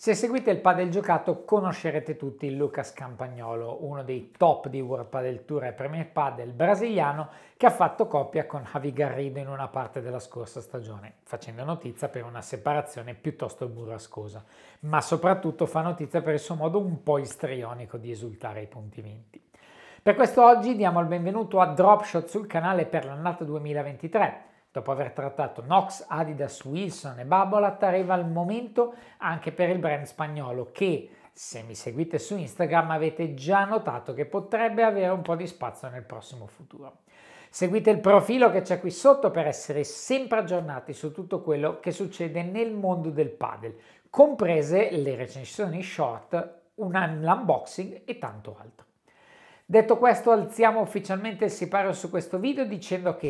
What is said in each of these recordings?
Se seguite il padel giocato conoscerete tutti Lucas Campagnolo, uno dei top di World Padel Tour e Premier Padel brasiliano che ha fatto coppia con Javi Garrido in una parte della scorsa stagione, facendo notizia per una separazione piuttosto burrascosa, ma soprattutto fa notizia per il suo modo un po' istrionico di esultare ai punti vinti. Per questo oggi diamo il benvenuto a Dropshot sul canale per l'annata 2023 Dopo aver trattato Nox, Adidas, Wilson e Babolat arriva il momento anche per il brand spagnolo che, se mi seguite su Instagram, avete già notato che potrebbe avere un po' di spazio nel prossimo futuro. Seguite il profilo che c'è qui sotto per essere sempre aggiornati su tutto quello che succede nel mondo del padel, comprese le recensioni short, un unboxing e tanto altro. Detto questo, alziamo ufficialmente il sipario su questo video dicendo che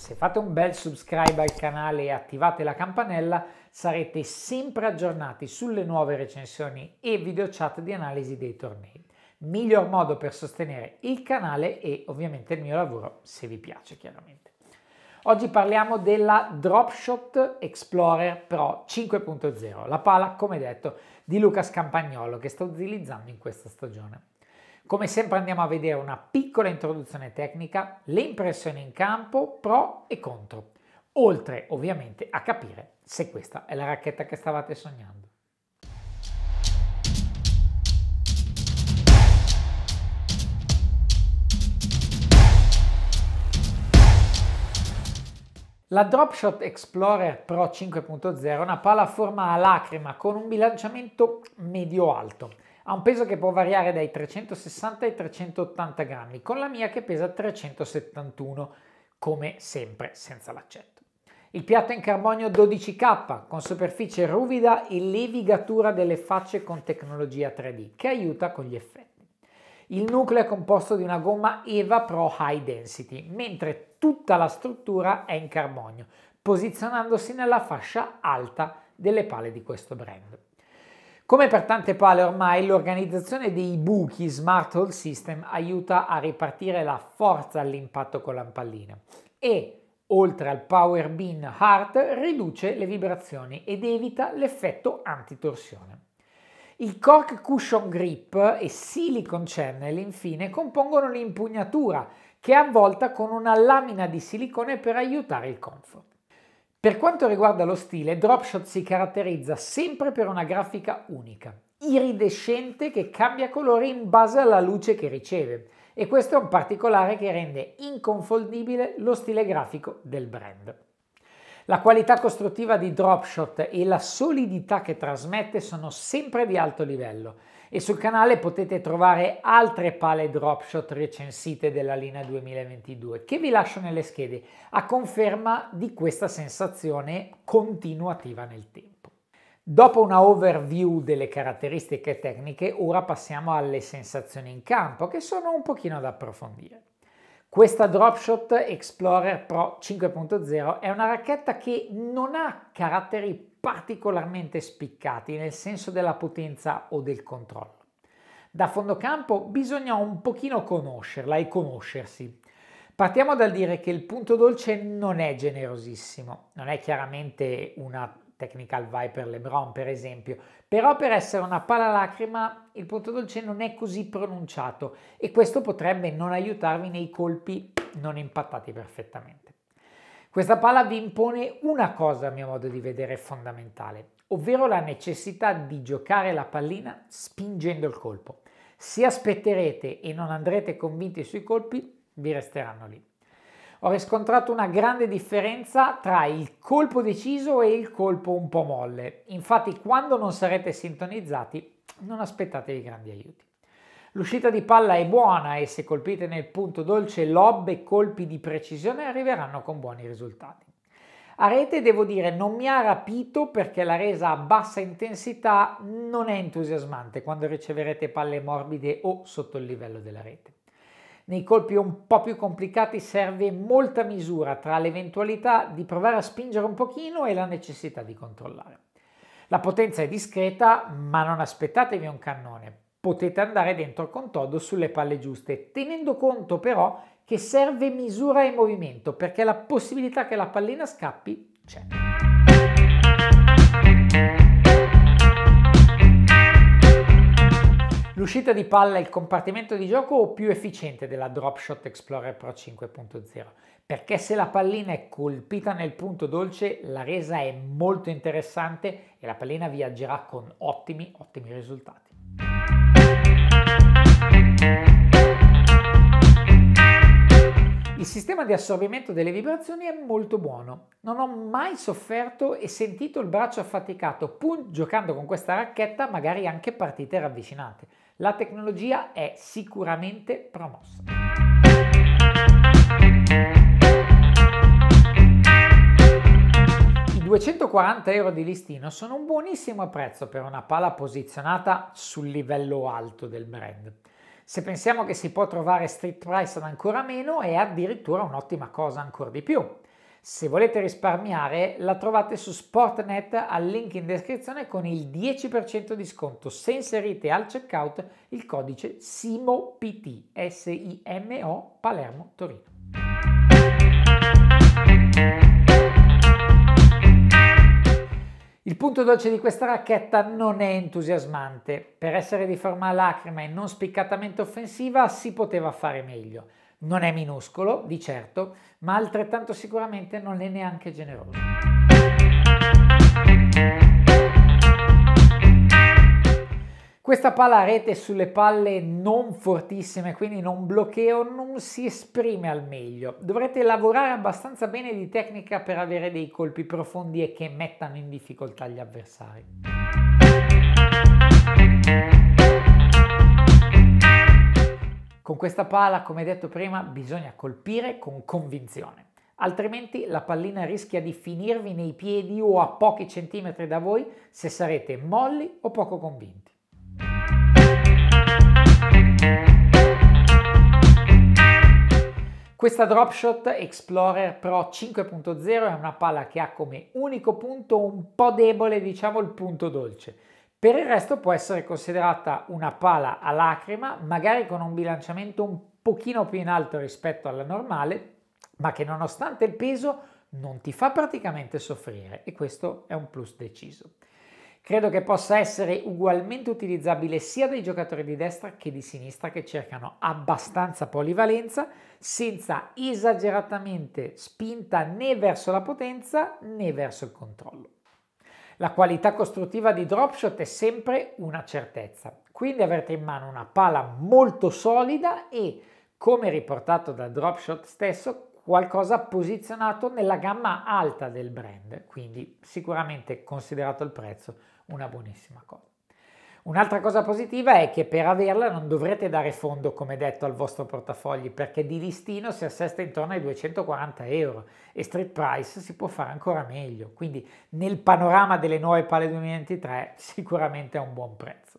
se fate un bel subscribe al canale e attivate la campanella sarete sempre aggiornati sulle nuove recensioni e video chat di analisi dei tornei. Miglior modo per sostenere il canale e ovviamente il mio lavoro se vi piace chiaramente. Oggi parliamo della Dropshot Explorer Pro 5.0, la pala come detto di Lucas Campagnolo che sto utilizzando in questa stagione. Come sempre andiamo a vedere una piccola introduzione tecnica, le impressioni in campo, pro e contro, oltre ovviamente a capire se questa è la racchetta che stavate sognando. La Dropshot Explorer Pro 5.0 è una pala a forma a lacrima con un bilanciamento medio-alto ha un peso che può variare dai 360 ai 380 grammi, con la mia che pesa 371, come sempre senza l'accetto. Il piatto è in carbonio 12K, con superficie ruvida e levigatura delle facce con tecnologia 3D, che aiuta con gli effetti. Il nucleo è composto di una gomma EVA Pro High Density, mentre tutta la struttura è in carbonio, posizionandosi nella fascia alta delle pale di questo brand. Come per tante pale ormai, l'organizzazione dei buchi Smart Hole System aiuta a ripartire la forza all'impatto con la pallina e, oltre al Power Bean Hard, riduce le vibrazioni ed evita l'effetto antitorsione. Il cork cushion grip e silicon channel infine compongono l'impugnatura che è avvolta con una lamina di silicone per aiutare il comfort. Per quanto riguarda lo stile, Dropshot si caratterizza sempre per una grafica unica, iridescente che cambia colore in base alla luce che riceve e questo è un particolare che rende inconfondibile lo stile grafico del brand. La qualità costruttiva di Dropshot e la solidità che trasmette sono sempre di alto livello e sul canale potete trovare altre pale Dropshot recensite della linea 2022 che vi lascio nelle schede a conferma di questa sensazione continuativa nel tempo. Dopo una overview delle caratteristiche tecniche, ora passiamo alle sensazioni in campo che sono un pochino da approfondire. Questa Dropshot Explorer Pro 5.0 è una racchetta che non ha caratteri particolarmente spiccati nel senso della potenza o del controllo. Da fondo campo bisogna un pochino conoscerla e conoscersi Partiamo dal dire che il punto dolce non è generosissimo, non è chiaramente una technical vai per Lebron per esempio, però per essere una pala lacrima il punto dolce non è così pronunciato e questo potrebbe non aiutarvi nei colpi non impattati perfettamente. Questa pala vi impone una cosa a mio modo di vedere fondamentale, ovvero la necessità di giocare la pallina spingendo il colpo. Se aspetterete e non andrete convinti sui colpi, vi resteranno lì. Ho riscontrato una grande differenza tra il colpo deciso e il colpo un po' molle. Infatti quando non sarete sintonizzati non aspettatevi grandi aiuti. L'uscita di palla è buona e se colpite nel punto dolce lob e colpi di precisione arriveranno con buoni risultati. A rete devo dire non mi ha rapito perché la resa a bassa intensità non è entusiasmante quando riceverete palle morbide o sotto il livello della rete. Nei colpi un po' più complicati serve molta misura tra l'eventualità di provare a spingere un pochino e la necessità di controllare. La potenza è discreta, ma non aspettatevi un cannone. Potete andare dentro con todo sulle palle giuste, tenendo conto però che serve misura e movimento, perché la possibilità che la pallina scappi c'è. l'uscita di palla e il compartimento di gioco più efficiente della Dropshot Explorer Pro 5.0, perché se la pallina è colpita nel punto dolce la resa è molto interessante e la pallina viaggerà con ottimi, ottimi risultati. Il sistema di assorbimento delle vibrazioni è molto buono. Non ho mai sofferto e sentito il braccio affaticato, pur giocando con questa racchetta magari anche partite ravvicinate. La tecnologia è sicuramente promossa. I 240 euro di listino sono un buonissimo prezzo per una pala posizionata sul livello alto del brand. Se pensiamo che si può trovare street price ad ancora meno è addirittura un'ottima cosa ancora di più. Se volete risparmiare, la trovate su Sportnet al link in descrizione con il 10% di sconto se inserite al checkout il codice SIMOPT, S-I-M-O Palermo Torino. Il punto dolce di questa racchetta non è entusiasmante. Per essere di forma lacrima e non spiccatamente offensiva si poteva fare meglio. Non è minuscolo, di certo, ma altrettanto sicuramente non è neanche generoso. Questa palla a rete sulle palle non fortissime, quindi non bloccheo, non si esprime al meglio. Dovrete lavorare abbastanza bene di tecnica per avere dei colpi profondi e che mettano in difficoltà gli avversari. Con questa pala, come detto prima, bisogna colpire con convinzione, altrimenti la pallina rischia di finirvi nei piedi o a pochi centimetri da voi se sarete molli o poco convinti. Questa Dropshot Explorer Pro 5.0 è una pala che ha come unico punto un po' debole, diciamo il punto dolce, per il resto può essere considerata una pala a lacrima, magari con un bilanciamento un pochino più in alto rispetto alla normale, ma che nonostante il peso non ti fa praticamente soffrire e questo è un plus deciso. Credo che possa essere ugualmente utilizzabile sia dai giocatori di destra che di sinistra che cercano abbastanza polivalenza senza esageratamente spinta né verso la potenza né verso il controllo. La qualità costruttiva di dropshot è sempre una certezza, quindi avrete in mano una pala molto solida e, come riportato dal dropshot stesso, qualcosa posizionato nella gamma alta del brand, quindi sicuramente considerato il prezzo una buonissima cosa. Un'altra cosa positiva è che per averla non dovrete dare fondo, come detto, al vostro portafogli, perché di listino si assesta intorno ai 240 euro e street price si può fare ancora meglio. Quindi nel panorama delle nuove pale 2023 sicuramente è un buon prezzo.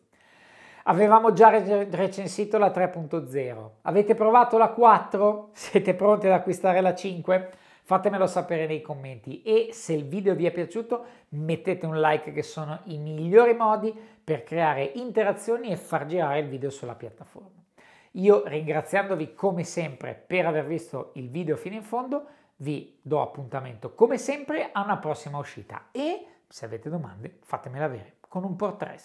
Avevamo già recensito la 3.0. Avete provato la 4? Siete pronti ad acquistare la 5? Fatemelo sapere nei commenti e se il video vi è piaciuto mettete un like che sono i migliori modi per creare interazioni e far girare il video sulla piattaforma. Io ringraziandovi come sempre per aver visto il video fino in fondo, vi do appuntamento come sempre a una prossima uscita e se avete domande fatemela avere con un por 3.